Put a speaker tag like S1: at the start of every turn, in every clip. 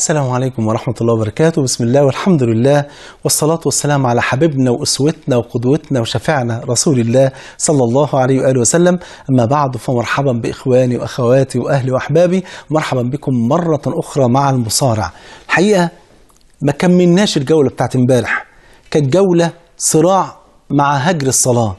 S1: السلام عليكم ورحمة الله وبركاته بسم الله والحمد لله والصلاة والسلام على حبيبنا وأسوتنا وقدوتنا وشفعنا رسول الله صلى الله عليه وآله وسلم أما بعد فمرحبا بإخواني وأخواتي وأهلي وأحبابي مرحبا بكم مرة أخرى مع المصارع الحقيقة ما كملناش الجولة بتاعت امبارح كانت جولة صراع مع هجر الصلاة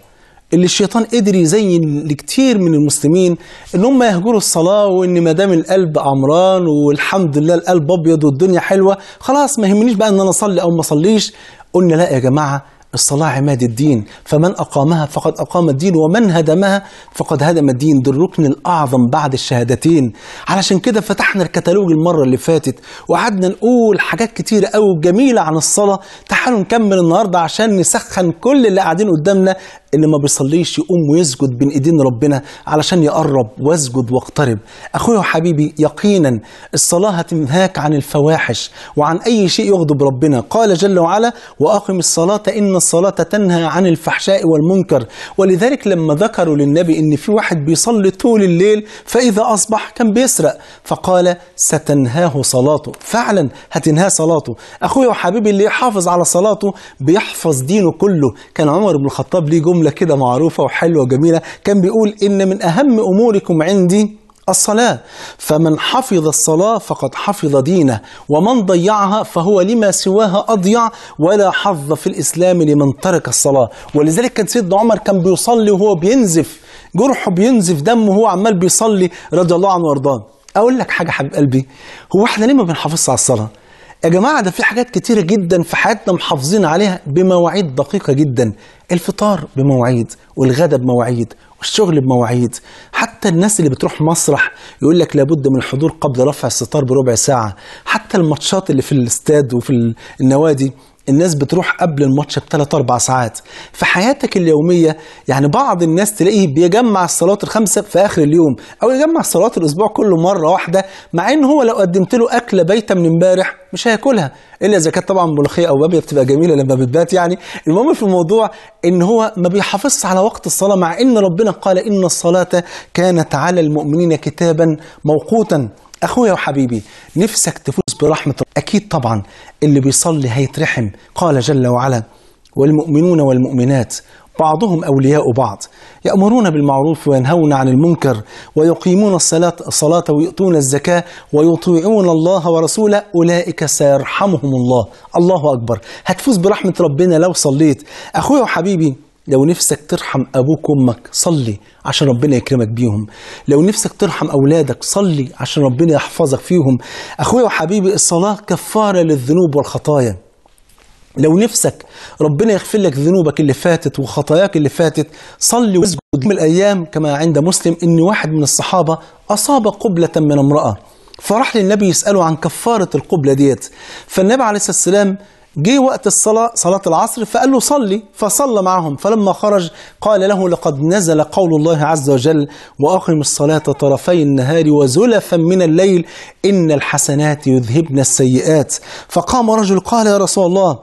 S1: اللي الشيطان قدر يزين لكتير من المسلمين ان هم يهجروا الصلاه وان ما دام القلب عمران والحمد لله القلب ابيض والدنيا حلوه خلاص ما يهمنيش بقى ان انا اصلي او ما اصليش قلنا لا يا جماعه الصلاة عماد الدين فمن أقامها فقد أقام الدين ومن هدمها فقد هدم الدين ده الركن الأعظم بعد الشهادتين علشان كده فتحنا الكتالوج المرة اللي فاتت وقعدنا نقول حاجات كتيرة قوي جميلة عن الصلاة تعالوا نكمل النهاردة عشان نسخن كل اللي قاعدين قدامنا اللي ما بيصليش يقوم ويسجد بين ايدين ربنا علشان يقرب واسجد واقترب اخويا وحبيبي يقينا الصلاه هتنهاك عن الفواحش وعن اي شيء يغضب ربنا قال جل وعلا واقم الصلاه ان الصلاه تنهى عن الفحشاء والمنكر ولذلك لما ذكروا للنبي ان في واحد بيصلي طول الليل فاذا اصبح كان بيسرق فقال ستنهاه صلاته فعلا هتنهاه صلاته اخويا وحبيبي اللي يحافظ على صلاته بيحفظ دينه كله كان عمر بن الخطاب ليه جمله جملة كده معروفة وحلوة وجميلة كان بيقول إن من أهم أموركم عندي الصلاة فمن حفظ الصلاة فقد حفظ دينه ومن ضيعها فهو لما سواها أضيع ولا حظ في الإسلام لمن ترك الصلاة ولذلك كان سيدنا عمر كان بيصلي وهو بينزف جرحه بينزف دمه وهو عمال بيصلي رضي الله عنه وارضاه أقول لك حاجة حبيب قلبي هو احنا ليه ما بنحافظش على الصلاة؟ يا جماعة ده في حاجات كتيرة جدا في حياتنا محافظين عليها بمواعيد دقيقة جدا الفطار بمواعيد والغدا بمواعيد والشغل بمواعيد حتى الناس اللي بتروح مسرح يقول لك لابد من الحضور قبل رفع الستار بربع ساعه حتى الماتشات اللي في الاستاد وفي النوادي الناس بتروح قبل الماتش بثلاث اربع ساعات في حياتك اليوميه يعني بعض الناس تلاقيه بيجمع الصلاه الخمسه في اخر اليوم او يجمع صلاه الاسبوع كله مره واحده مع ان هو لو قدمت له اكله بايته من امبارح مش هياكلها الا اذا كانت طبعا ملوخيه او بابيه بتبقى جميله لما بتبات يعني المهم في الموضوع ان هو ما بيحافظش على وقت الصلاه مع ان ربنا قال ان الصلاه كانت على المؤمنين كتابا موقوتا اخويا وحبيبي نفسك تفوز برحمه اكيد طبعا اللي بيصلي هيترحم قال جل وعلا والمؤمنون والمؤمنات بعضهم أولياء بعض يأمرون بالمعروف وينهون عن المنكر ويقيمون الصلاة, الصلاة ويؤتون الزكاة ويطيعون الله ورسوله أولئك سيرحمهم الله الله أكبر هتفوز برحمة ربنا لو صليت أخويا وحبيبي لو نفسك ترحم ابوك وامك صلي عشان ربنا يكرمك بيهم لو نفسك ترحم اولادك صلي عشان ربنا يحفظك فيهم اخويا وحبيبي الصلاه كفاره للذنوب والخطايا لو نفسك ربنا يغفر لك ذنوبك اللي فاتت وخطاياك اللي فاتت صلي واسجد من الايام كما عند مسلم ان واحد من الصحابه اصاب قبله من امراه فراح للنبي يساله عن كفاره القبله ديت فالنبي عليه الصلاه والسلام جه وقت الصلاة صلاة العصر فقال له صلي فصلى معهم فلما خرج قال له لقد نزل قول الله عز وجل وأقم الصلاة طرفي النهار وزلفا من الليل إن الحسنات يذهبن السيئات فقام رجل قال يا رسول الله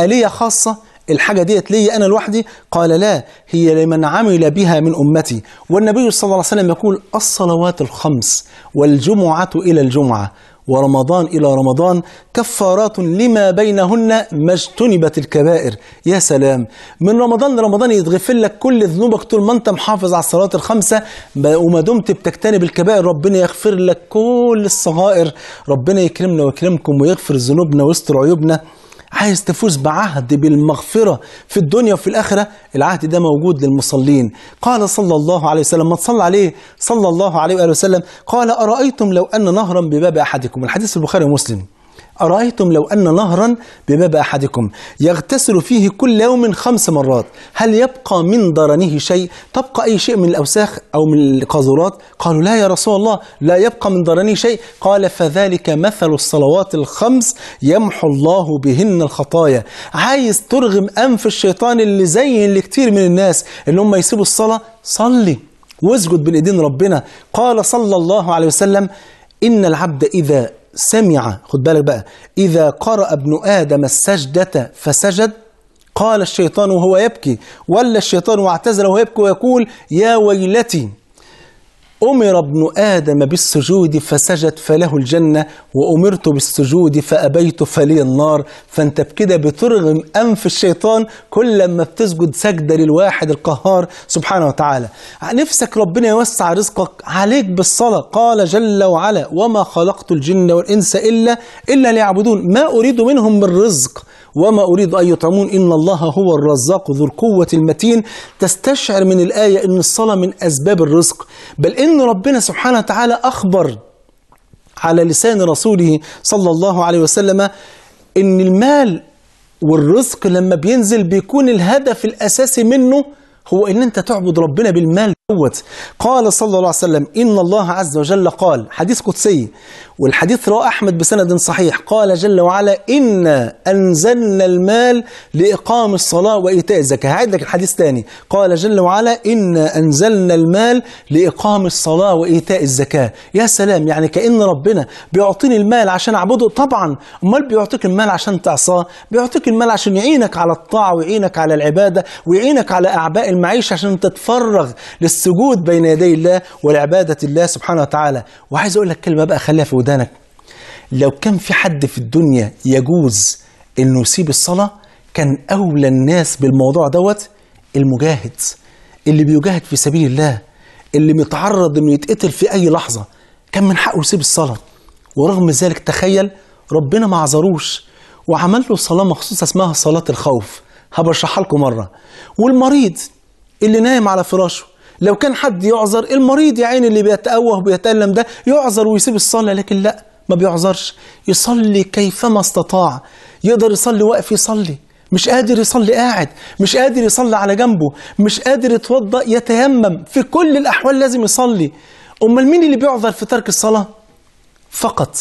S1: ألي خاصة الحاجة ديت ليا أنا لوحدي قال لا هي لمن عمل بها من أمتي والنبي صلى الله عليه وسلم يقول الصلوات الخمس والجمعة إلى الجمعة ورمضان إلى رمضان كفارات لما بينهن ما اجتنبت الكبائر يا سلام من رمضان لرمضان يتغفر لك كل ذنوبك طول ما انت محافظ على الصلاة الخمسة وما دمت بتجتنب الكبائر ربنا يغفر لك كل الصغائر ربنا يكرمنا ويكرمكم ويغفر ذنوبنا ويستر عيوبنا عايز تفوز بعهد بالمغفرة في الدنيا وفي الآخرة العهد ده موجود للمصلين قال صلى الله عليه وسلم ما تصلى عليه صلى الله عليه وآله وسلم قال أرأيتم لو أن نهرا بباب أحدكم الحديث البخاري ومسلم أرأيتم لو أن نهرا بباب أحدكم يغتسل فيه كل يوم خمس مرات هل يبقى من درنه شيء تبقى أي شيء من الأوساخ أو من القاذورات قالوا لا يا رسول الله لا يبقى من درنه شيء قال فذلك مثل الصلوات الخمس يمحو الله بهن الخطايا عايز ترغم أنف الشيطان اللي زين لكتير من الناس إن هم يسيبوا الصلاة صلي واسجد بالإيدين ربنا قال صلى الله عليه وسلم إن العبد إذا سمع خد بالك بقى إذا قرأ ابن آدم السجدة فسجد قال الشيطان وهو يبكي ولا الشيطان واعتزل وهو يبكي ويقول يا ويلتي أمر ابن آدم بالسجود فسجد فله الجنة وأمرت بالسجود فأبيت فلي النار فأنت بكده بترغم أنف الشيطان كل ما بتسجد سجدة للواحد القهار سبحانه وتعالى نفسك ربنا يوسع رزقك عليك بالصلاة قال جل وعلا وما خلقت الجن والإنس إلا إلا ليعبدون ما أريد منهم من رزق وما أريد أن يطعمون إن الله هو الرزاق ذو القوة المتين تستشعر من الآية أن الصلاة من أسباب الرزق بل أن ربنا سبحانه وتعالى أخبر على لسان رسوله صلى الله عليه وسلم أن المال والرزق لما بينزل بيكون الهدف الأساسي منه هو أن أنت تعبد ربنا بالمال دوت قال صلى الله عليه وسلم إن الله عز وجل قال حديث قدسي والحديث رواه أحمد بسند صحيح قال جل وعلا إنا أنزلنا المال لإقام الصلاة وإيتاء الزكاة هعيد لك الحديث ثاني قال جل وعلا إنا أنزلنا المال لإقام الصلاة وإيتاء الزكاة يا سلام يعني كأن ربنا بيعطيني المال عشان أعبده طبعا أمال بيعطيك المال عشان تعصاه بيعطيك المال عشان يعينك على الطاعة ويعينك على العبادة ويعينك على أعباء المعيشة عشان تتفرغ بالسجود بين يدي الله والعبادة الله سبحانه وتعالى وعايز أقول لك كلمة بقى خليها في ودانك لو كان في حد في الدنيا يجوز انه يسيب الصلاه كان اولى الناس بالموضوع دوت المجاهد اللي بيجاهد في سبيل الله اللي متعرض انه يتقتل في اي لحظه كان من حقه يسيب الصلاه ورغم ذلك تخيل ربنا ما عذروش وعمل له صلاه مخصوصه اسمها صلاه الخوف هبشرحها لكم مره والمريض اللي نايم على فراشه لو كان حد يعذر المريض يا عيني اللي بيتأوه وبيتألم ده يعذر ويسيب الصلاة لكن لا ما بيعذرش يصلي كيفما استطاع يقدر يصلي واقف يصلي مش قادر يصلي قاعد مش قادر يصلي على جنبه مش قادر يتوضأ يتيمم في كل الأحوال لازم يصلي أمال مين اللي بيعذر في ترك الصلاة فقط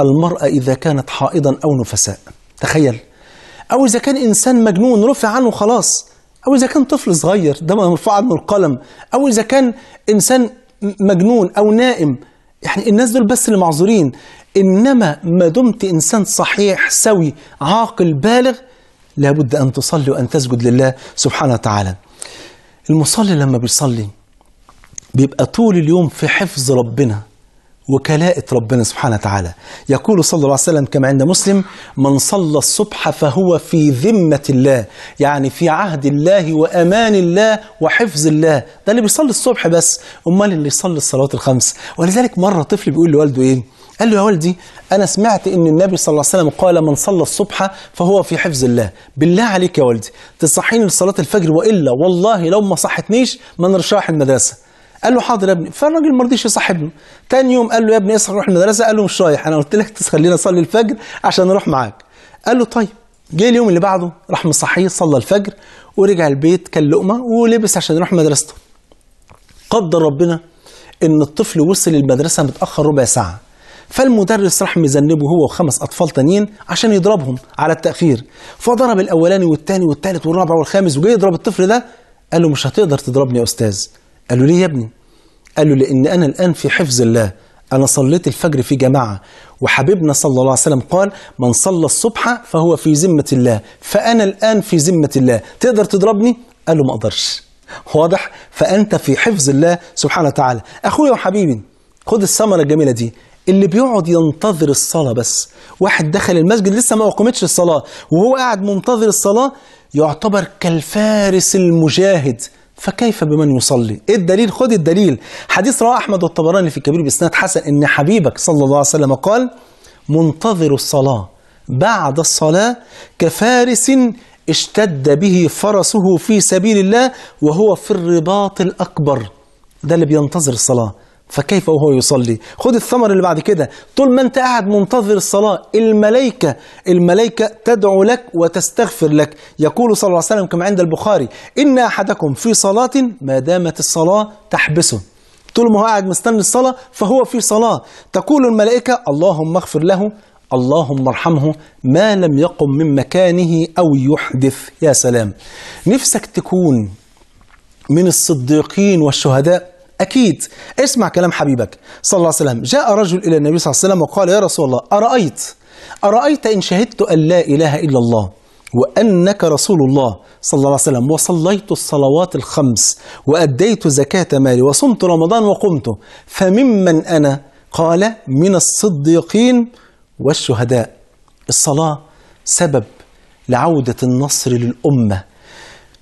S1: المرأة إذا كانت حائضا أو نفساء تخيل أو إذا كان إنسان مجنون رفع عنه خلاص أو إذا كان طفل صغير ده مرفوع عنه القلم أو إذا كان إنسان مجنون أو نائم يعني الناس دول بس اللي معذورين إنما ما دمت إنسان صحيح سوي عاقل بالغ لابد أن تصلي وأن تسجد لله سبحانه وتعالى المصلي لما بيصلي بيبقى طول اليوم في حفظ ربنا وكلاءة ربنا سبحانه وتعالى يقول صلى الله عليه وسلم كما عند مسلم من صلى الصبح فهو في ذمة الله يعني في عهد الله وأمان الله وحفظ الله ده اللي بيصلي الصبح بس أمال اللي يصلي الصلوات الخمس ولذلك مرة طفل بيقول لوالده إيه قال له يا والدي أنا سمعت إن النبي صلى الله عليه وسلم قال من صلى الصبح فهو في حفظ الله بالله عليك يا والدي تصحيني لصلاة الفجر وإلا والله لو ما صحتنيش ما نرشح المدرسة قال له حاضر يا ابني فالراجل ما رضيش يصاحبنا تاني يوم قال له يا ابني اصحى روح المدرسه قال له مش رايح انا قلت لك تخلينا اصلي الفجر عشان اروح معاك قال له طيب جه اليوم اللي بعده راح مصحيه صلى الفجر ورجع البيت كان لقمه ولبس عشان يروح مدرسته قدر ربنا ان الطفل وصل المدرسه متاخر ربع ساعه فالمدرس راح مذنبه هو وخمس اطفال تانيين عشان يضربهم على التاخير فضرب الاولاني والتاني والتالت والرابع والخامس وجاي يضرب الطفل ده قال له مش هتقدر تضربني يا استاذ قالوا ليه يا ابني قالوا لأن أنا الآن في حفظ الله أنا صليت الفجر في جماعة وحبيبنا صلى الله عليه وسلم قال من صلى الصبح فهو في ذمة الله فأنا الآن في ذمة الله تقدر تضربني؟ قال له ما أقدرش واضح؟ فأنت في حفظ الله سبحانه وتعالى أخويا وحبيبي خد الثمرة الجميلة دي اللي بيقعد ينتظر الصلاة بس واحد دخل المسجد لسه ما أقامتش الصلاة وهو قاعد منتظر الصلاة يعتبر كالفارس المجاهد فكيف بمن يصلي ايه الدليل خد الدليل حديث رواه احمد والطبراني في الكبير باسناد حسن ان حبيبك صلى الله عليه وسلم قال منتظر الصلاه بعد الصلاه كفارس اشتد به فرسه في سبيل الله وهو في الرباط الاكبر ده اللي بينتظر الصلاه فكيف وهو يصلي خد الثمر اللي بعد كده طول ما انت قاعد منتظر الصلاة الملائكة الملائكة تدعو لك وتستغفر لك يقول صلى الله عليه وسلم كما عند البخاري إن أحدكم في صلاة ما دامت الصلاة تحبسه طول ما هو قاعد مستني الصلاة فهو في صلاة تقول الملائكة اللهم اغفر له اللهم ارحمه ما لم يقم من مكانه أو يحدث يا سلام نفسك تكون من الصديقين والشهداء أكيد اسمع كلام حبيبك صلى الله عليه وسلم جاء رجل إلى النبي صلى الله عليه وسلم وقال يا رسول الله أرأيت أرأيت إن شهدت أن لا إله إلا الله وأنك رسول الله صلى الله عليه وسلم وصليت الصلوات الخمس وأديت زكاة مالي وصمت رمضان وقمت فممن أنا قال من الصديقين والشهداء الصلاة سبب لعودة النصر للأمة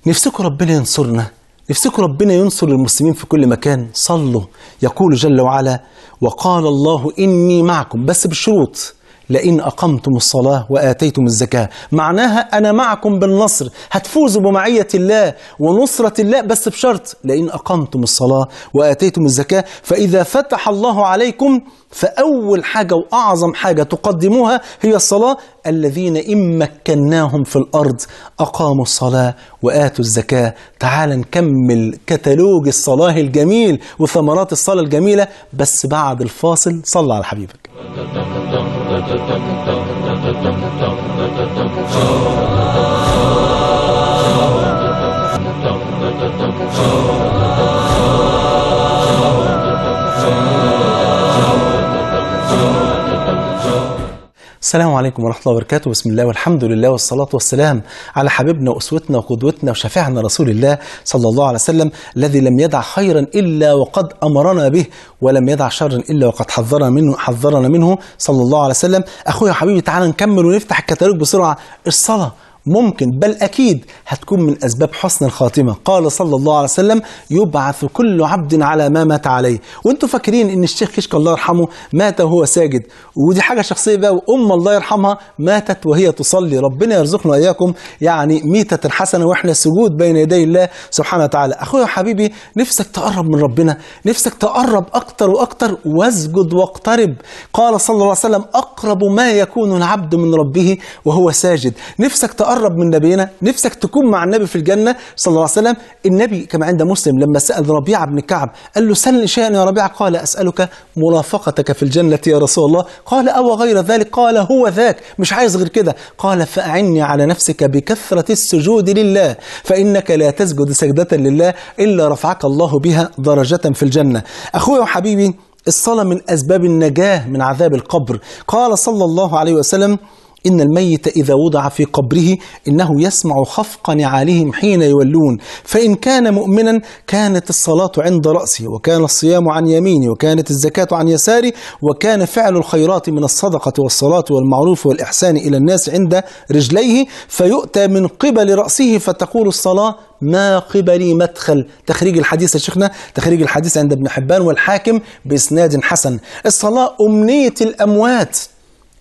S1: نفسك ربنا ينصرنا نفسكم ربنا ينصر المسلمين في كل مكان صلوا يقول جل وعلا وقال الله إني معكم بس بشروط لئن أقمتم الصلاة وآتيتم الزكاة معناها أنا معكم بالنصر هتفوزوا بمعية الله ونصرة الله بس بشرط لئن أقمتم الصلاة وآتيتم الزكاة فإذا فتح الله عليكم فأول حاجة وأعظم حاجة تقدموها هي الصلاة الذين إن مكناهم في الأرض أقاموا الصلاة وآتوا الزكاة تعال نكمل كتالوج الصلاة الجميل وثمرات الصلاة الجميلة بس بعد الفاصل صلى على حبيبك Oh السلام عليكم ورحمة الله وبركاته بسم الله والحمد لله والصلاة والسلام على حبيبنا وأسوتنا وقدوتنا وشفيعنا رسول الله صلى الله عليه وسلم الذي لم يدع خيرا إلا وقد أمرنا به ولم يدع شرا إلا وقد حذرنا منه حذرنا منه صلى الله عليه وسلم أخويا حبيبي تعالى نكمل ونفتح الكتالوج بسرعة الصلاة ممكن بل أكيد هتكون من أسباب حسن الخاتمة قال صلى الله عليه وسلم يبعث كل عبد على ما مات عليه وانتوا فاكرين ان الشيخ كشك الله يرحمه مات وهو ساجد ودي حاجة شخصية بقى وأم الله يرحمها ماتت وهي تصلي ربنا يرزقنا إياكم يعني ميتة حسنة وإحنا سجود بين يدي الله سبحانه وتعالى أخويا حبيبي نفسك تقرب من ربنا نفسك تقرب أكتر وأكتر واسجد واقترب قال صلى الله عليه وسلم أقرب ما يكون العبد من ربه وهو ساجد نفسك تقرب تقرب من نبينا نفسك تكون مع النبي في الجنة صلى الله عليه وسلم النبي كما عند مسلم لما سأل ربيعة بن كعب قال له سلني شيئا يا ربيعة قال أسألك مرافقتك في الجنة يا رسول الله قال أو غير ذلك قال هو ذاك مش عايز غير كده قال فأعني على نفسك بكثرة السجود لله فإنك لا تسجد سجدة لله إلا رفعك الله بها درجة في الجنة أخويا وحبيبي الصلاة من أسباب النجاة من عذاب القبر قال صلى الله عليه وسلم إن الميت إذا وضع في قبره إنه يسمع خفق نعالهم حين يولون فإن كان مؤمنا كانت الصلاة عند رأسه وكان الصيام عن يمينه وكانت الزكاة عن يساره وكان فعل الخيرات من الصدقة والصلاة والمعروف والإحسان إلى الناس عند رجليه فيؤتى من قبل رأسه فتقول الصلاة ما قبلي مدخل تخريج الحديث يا شيخنا تخريج الحديث عند ابن حبان والحاكم بإسناد حسن الصلاة أمنية الأموات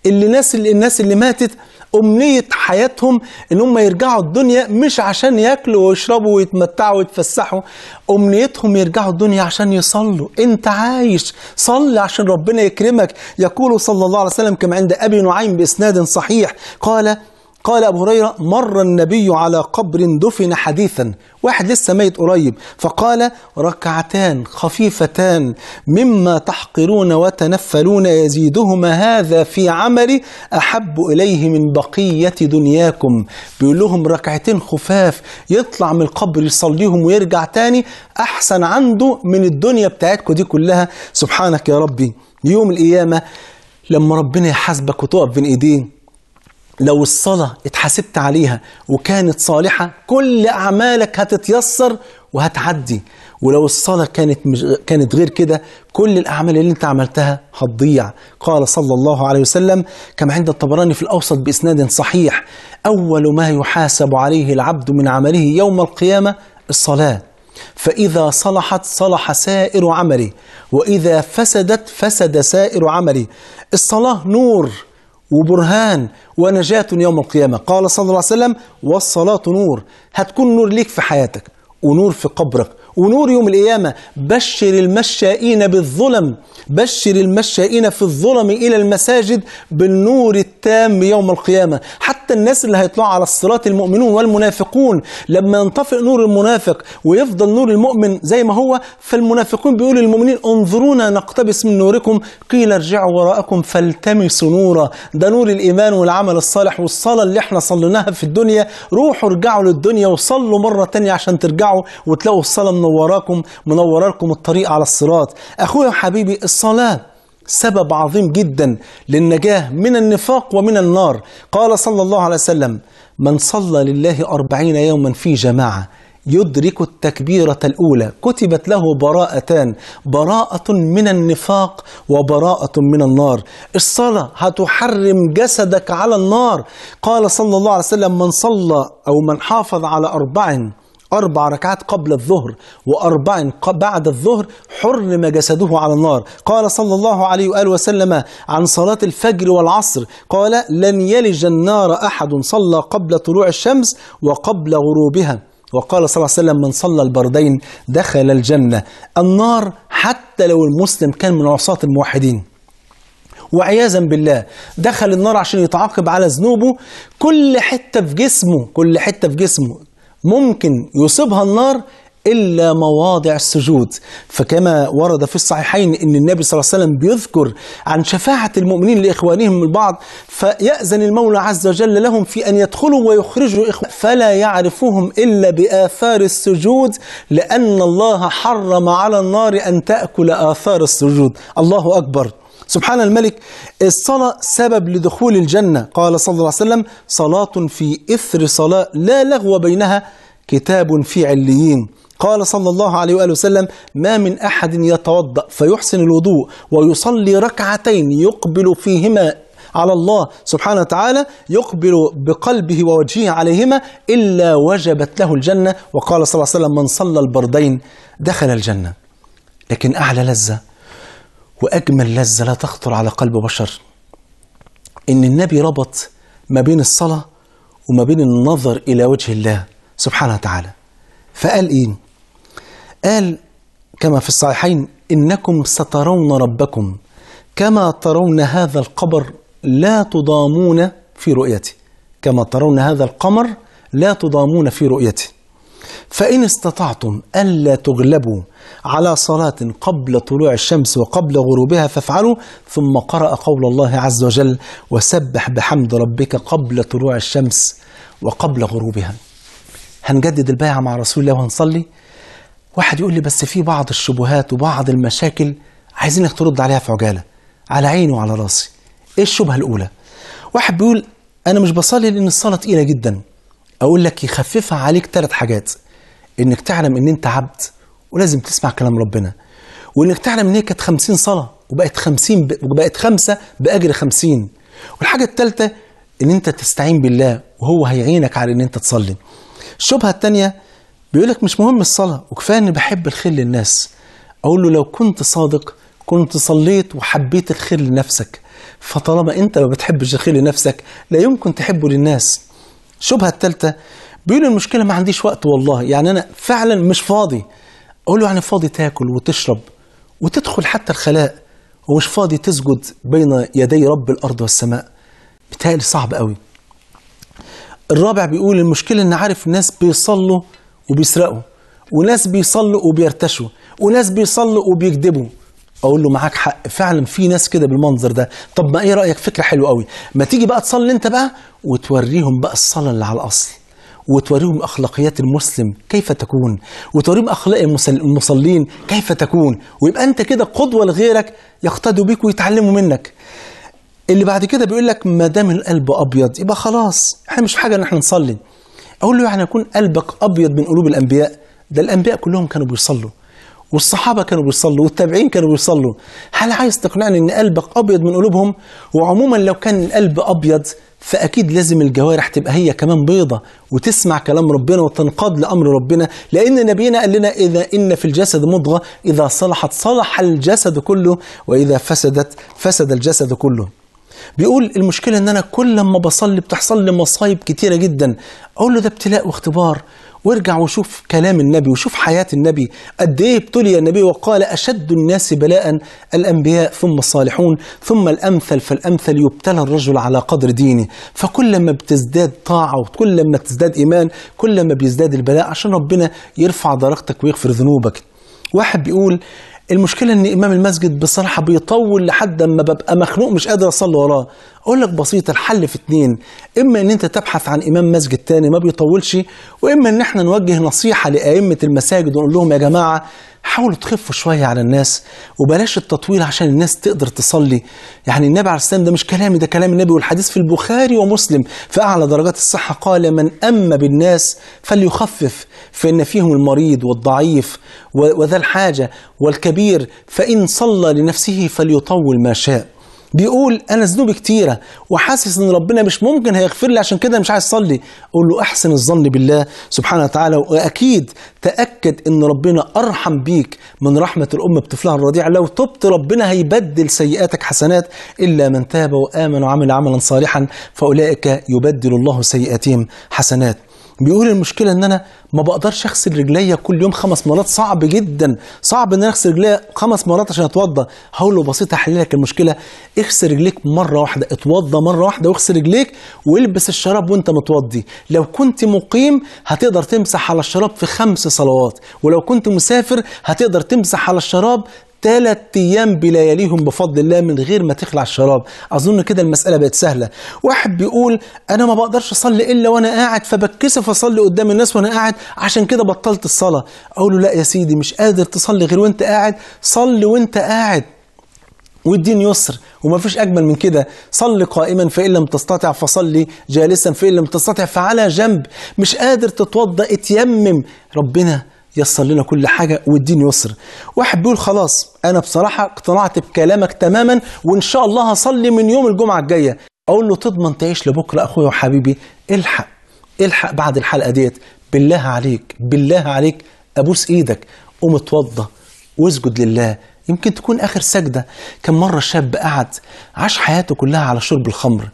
S1: اللي ناس اللي الناس اللي ماتت أمنية حياتهم إن هم يرجعوا الدنيا مش عشان ياكلوا ويشربوا ويتمتعوا ويتفسحوا أمنيتهم يرجعوا الدنيا عشان يصلوا أنت عايش صلي عشان ربنا يكرمك يقول صلى الله عليه وسلم كما عند أبي نعيم بإسناد صحيح قال قال أبو هريرة مر النبي على قبر دفن حديثا واحد لسه ميت قريب فقال ركعتان خفيفتان مما تحقرون وتنفلون يزيدهما هذا في عملي أحب إليه من بقية دنياكم بيقول لهم ركعتين خفاف يطلع من القبر يصليهم ويرجع تاني أحسن عنده من الدنيا بتاعتكم دي كلها سبحانك يا ربي يوم القيامة لما ربنا يحاسبك وتقف بين ايديه لو الصلاة اتحاسبت عليها وكانت صالحة كل أعمالك هتتيسر وهتعدي ولو الصلاة كانت مش كانت غير كده كل الأعمال اللي أنت عملتها هتضيع قال صلى الله عليه وسلم كما عند الطبراني في الأوسط بإسناد صحيح أول ما يحاسب عليه العبد من عمله يوم القيامة الصلاة فإذا صلحت صلح سائر عملي وإذا فسدت فسد سائر عملي الصلاة نور وبرهان ونجاة يوم القيامة قال صلى الله عليه وسلم والصلاة نور هتكون نور ليك في حياتك ونور في قبرك ونور يوم القيامة بشر المشائين بالظلم بشر المشائين في الظلم إلى المساجد بالنور التام يوم القيامة حتى الناس اللي هيطلعوا على الصراط المؤمنون والمنافقون لما ينطفئ نور المنافق ويفضل نور المؤمن زي ما هو فالمنافقون بيقولوا للمؤمنين انظرونا نقتبس من نوركم قيل ارجعوا وراءكم فالتمسوا نورا ده نور الإيمان والعمل الصالح والصلاة اللي احنا صليناها في الدنيا روحوا ارجعوا للدنيا وصلوا مرة تانية عشان ترجعوا وتلاقوا الصلاة من منوراكم منوراكم الطريق على الصراط أخويا حبيبي الصلاة سبب عظيم جدا للنجاة من النفاق ومن النار قال صلى الله عليه وسلم من صلى لله أربعين يوما في جماعة يدرك التكبيرة الأولى كتبت له براءتان براءة من النفاق وبراءة من النار الصلاة هتحرم جسدك على النار قال صلى الله عليه وسلم من صلى أو من حافظ على أربع أربع ركعات قبل الظهر وأربع بعد الظهر حرم جسده على النار قال صلى الله عليه وآله وسلم عن صلاة الفجر والعصر قال لن يلج النار أحد صلى قبل طلوع الشمس وقبل غروبها وقال صلى الله عليه وسلم من صلى البردين دخل الجنة النار حتى لو المسلم كان من عصاة الموحدين وعياذا بالله دخل النار عشان يتعاقب على ذنوبه كل حتة في جسمه كل حتة في جسمه ممكن يصيبها النار إلا مواضع السجود فكما ورد في الصحيحين أن النبي صلى الله عليه وسلم بيذكر عن شفاعة المؤمنين لإخوانهم البعض فيأذن المولى عز وجل لهم في أن يدخلوا ويخرجوا إخوة. فلا يعرفوهم إلا بآثار السجود لأن الله حرم على النار أن تأكل آثار السجود الله أكبر سبحان الملك الصلاة سبب لدخول الجنة قال صلى الله عليه وسلم صلاة في إثر صلاة لا لغو بينها كتاب في عليين قال صلى الله عليه وآله وسلم ما من أحد يتوضأ فيحسن الوضوء ويصلي ركعتين يقبل فيهما على الله سبحانه وتعالى يقبل بقلبه ووجهه عليهما إلا وجبت له الجنة وقال صلى الله عليه وسلم من صلى البردين دخل الجنة لكن أعلى لذة واجمل لذه لا تخطر على قلب بشر ان النبي ربط ما بين الصلاه وما بين النظر الى وجه الله سبحانه وتعالى فقال ايه قال كما في الصحيحين انكم سترون ربكم كما ترون هذا القبر لا تضامون في رؤيته كما ترون هذا القمر لا تضامون في رؤيته فإن استطعتم ألا تغلبوا على صلاة قبل طلوع الشمس وقبل غروبها فافعلوا ثم قرأ قول الله عز وجل وسبح بحمد ربك قبل طلوع الشمس وقبل غروبها هنجدد البيعة مع رسول الله وهنصلي واحد يقول لي بس في بعض الشبهات وبعض المشاكل عايزينك ترد عليها في عجالة على عيني وعلى راسي ايه الشبهة الأولى واحد بيقول أنا مش بصلي لأن الصلاة تقيلة جدا أقول لك يخففها عليك ثلاث حاجات انك تعلم ان انت عبد ولازم تسمع كلام ربنا وانك تعلم ان هي كانت 50 صلاه وبقت 50 ب... وبقت خمسه باجر 50 والحاجه الثالثه ان انت تستعين بالله وهو هيعينك على ان انت تصلي الشبهه الثانيه بيقول لك مش مهم الصلاه وكفايه اني بحب الخير للناس اقول له لو كنت صادق كنت صليت وحبيت الخير لنفسك فطالما انت ما بتحبش الخير لنفسك لا يمكن تحبه للناس الشبهه الثالثه بيقول المشكله ما عنديش وقت والله يعني انا فعلا مش فاضي اقول له يعني فاضي تاكل وتشرب وتدخل حتى الخلاء ومش فاضي تسجد بين يدي رب الارض والسماء بتالي صعب قوي الرابع بيقول المشكله ان عارف ناس بيصلوا وبيسرقوا وناس بيصلوا وبيرتشوا وناس بيصلوا وبيكذبوا اقول له معاك حق فعلا في ناس كده بالمنظر ده طب ما ايه رايك فكره حلوه قوي ما تيجي بقى تصلي انت بقى وتوريهم بقى الصلاه اللي على الاصل وتوريهم أخلاقيات المسلم كيف تكون وتوريهم أخلاق المصلين كيف تكون ويبقى أنت كده قدوة لغيرك يقتدوا بيك ويتعلموا منك اللي بعد كده بيقول لك ما دام القلب أبيض يبقى خلاص احنا مش حاجة إن احنا نصلي أقول له يعني يكون قلبك أبيض من قلوب الأنبياء ده الأنبياء كلهم كانوا بيصلوا والصحابه كانوا بيصلوا والتابعين كانوا بيصلوا هل عايز تقنعني ان قلبك ابيض من قلوبهم وعموما لو كان القلب ابيض فأكيد لازم الجوارح تبقى هي كمان بيضة وتسمع كلام ربنا وتنقاد لأمر ربنا لأن نبينا قال لنا إذا إن في الجسد مضغة إذا صلحت صلح الجسد كله وإذا فسدت فسد الجسد كله بيقول المشكلة إن أنا كل لما بصلي بتحصل لي مصايب كتيرة جدا أقول له ده ابتلاء واختبار وارجع وشوف كلام النبي وشوف حياة النبي قد ايه ابتلي النبي وقال أشد الناس بلاء الأنبياء ثم الصالحون ثم الأمثل فالأمثل يبتلى الرجل على قدر دينه فكل ما بتزداد طاعة وكل ما تزداد إيمان كل ما بيزداد البلاء عشان ربنا يرفع درجتك ويغفر ذنوبك واحد بيقول المشكله ان امام المسجد بصراحه بيطول لحد اما ببقى مخنوق مش قادر اصلي وراه اقول لك بسيط الحل في اتنين اما ان انت تبحث عن امام مسجد تاني ما بيطولش واما ان احنا نوجه نصيحه لائمه المساجد ونقول لهم يا جماعه حاولوا تخفوا شويه على الناس وبلاش التطويل عشان الناس تقدر تصلي يعني النبي عليه الصلاه ده مش كلامي ده كلام النبي والحديث في البخاري ومسلم في اعلى درجات الصحه قال من اما بالناس فليخفف فإن فيهم المريض والضعيف وذا الحاجة والكبير فإن صلى لنفسه فليطول ما شاء بيقول انا ذنوبي كتيره وحاسس ان ربنا مش ممكن هيغفر لي عشان كده مش عايز اصلي اقول له احسن الظن بالله سبحانه وتعالى واكيد تاكد ان ربنا ارحم بيك من رحمه الام بطفلها الرضيع لو تبت ربنا هيبدل سيئاتك حسنات الا من تاب وامن وعمل عملا صالحا فاولئك يبدل الله سيئاتهم حسنات بيقول المشكله ان انا ما بقدرش اغسل رجليا كل يوم خمس مرات صعب جدا صعب ان انا اغسل رجليا خمس مرات عشان اتوضى هقول له بسيط هحل لك المشكله اغسل رجليك مره واحده اتوضى مره واحده واغسل رجليك والبس الشراب وانت متوضي لو كنت مقيم هتقدر تمسح على الشراب في خمس صلوات ولو كنت مسافر هتقدر تمسح على الشراب ثلاث ايام بلياليهم بفضل الله من غير ما تخلع الشراب اظن كده المساله بقت سهله واحد بيقول انا ما بقدرش اصلي الا وانا قاعد فبتكسف اصلي قدام الناس وانا قاعد عشان كده بطلت الصلاه اقول له لا يا سيدي مش قادر تصلي غير وانت قاعد صلي وانت قاعد والدين يسر وما فيش أجمل من كده صلي قائما فإن لم تستطع فصلي جالسا فإن لم تستطع فعلى جنب مش قادر تتوضأ اتيمم ربنا يسر لنا كل حاجة والدين يسر واحد بيقول خلاص أنا بصراحة اقتنعت بكلامك تماما وإن شاء الله هصلي من يوم الجمعة الجاية أقول له تضمن تعيش لبكرة أخويا وحبيبي الحق الحق بعد الحلقة ديت بالله عليك بالله عليك أبوس إيدك قوم اتوضى واسجد لله يمكن تكون آخر سجدة كم مرة شاب قعد عاش حياته كلها على شرب الخمر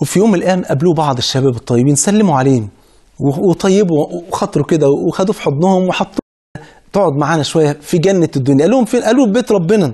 S1: وفي يوم الأيام قابلوه بعض الشباب الطيبين سلموا عليه وطيبوا وخاطروا كده وخدوه في حضنهم وحطوه تقعد معانا شويه في جنه الدنيا قال لهم فين قالوا بيت ربنا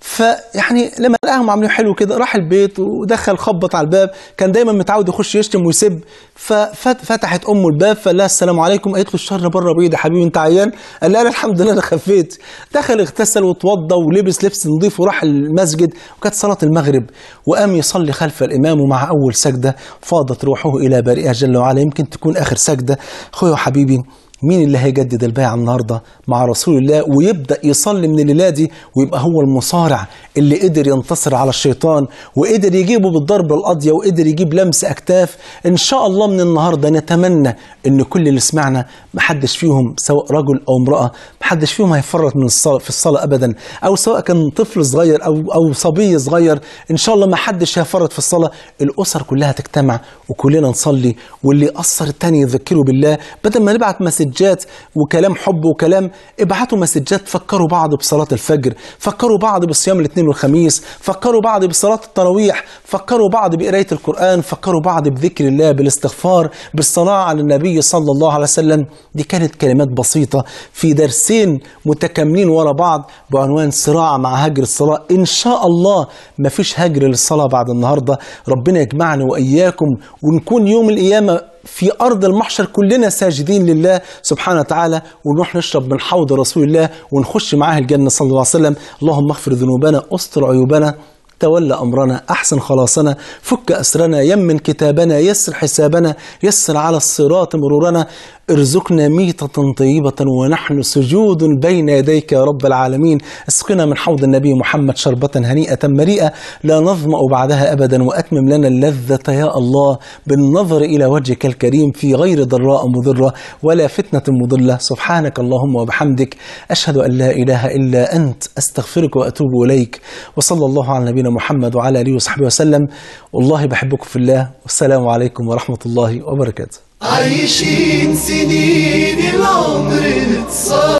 S1: فيعني لما لقاهم عاملين حلو كده راح البيت ودخل خبط على الباب كان دايما متعود يخش يشتم ويسب ففتحت امه الباب فقال لها السلام عليكم قالت له الشر بره يا حبيبي انت عيان قال لها الحمد لله انا خفيت دخل اغتسل وتوضى ولبس لبس نظيف وراح المسجد وكانت صلاه المغرب وقام يصلي خلف الامام ومع اول سجده فاضت روحه الى بارئها جل وعلا يمكن تكون اخر سجده اخويا وحبيبي مين اللي هيجدد البيعة النهاردة مع رسول الله ويبدأ يصلي من الليلة دي ويبقى هو المصارع اللي قدر ينتصر على الشيطان وقدر يجيبه بالضرب القاضية وقدر يجيب لمس أكتاف إن شاء الله من النهاردة نتمنى إن كل اللي سمعنا محدش فيهم سواء رجل أو امرأة محدش فيهم هيفرط من الصلاة في الصلاة أبدا أو سواء كان طفل صغير أو أو صبي صغير إن شاء الله محدش هيفرط في الصلاة الأسر كلها تجتمع وكلنا نصلي واللي يأثر التاني يذكره بالله بدل ما نبعت مسج مسجات وكلام حب وكلام ابعتوا مسجات فكروا بعض بصلاة الفجر فكروا بعض بصيام الاثنين والخميس فكروا بعض بصلاة التراويح فكروا بعض بقراية القرآن فكروا بعض بذكر الله بالاستغفار بالصلاة على النبي صلى الله عليه وسلم دي كانت كلمات بسيطة في درسين متكاملين ورا بعض بعنوان صراع مع هجر الصلاة إن شاء الله مفيش هجر للصلاة بعد النهاردة ربنا يجمعنا وإياكم ونكون يوم القيامة في أرض المحشر كلنا ساجدين لله سبحانه وتعالى ونروح نشرب من حوض رسول الله ونخش معاه الجنة صلى الله عليه وسلم اللهم اغفر ذنوبنا استر عيوبنا تولى أمرنا أحسن خلاصنا فك أسرنا يمن كتابنا يسر حسابنا يسر على الصراط مرورنا ارزقنا ميتة طيبة ونحن سجود بين يديك يا رب العالمين اسقنا من حوض النبي محمد شربة هنيئة مريئة لا نظمأ بعدها أبدا وأتمم لنا اللذة يا الله بالنظر إلى وجهك الكريم في غير ضراء مضرة ولا فتنة مضلة سبحانك اللهم وبحمدك أشهد أن لا إله إلا أنت أستغفرك وأتوب إليك وصلى الله على نبينا محمد وعلى آله وصحبه وسلم والله بحبكم في الله والسلام عليكم ورحمة الله وبركاته عايشين سنين العمر اتصال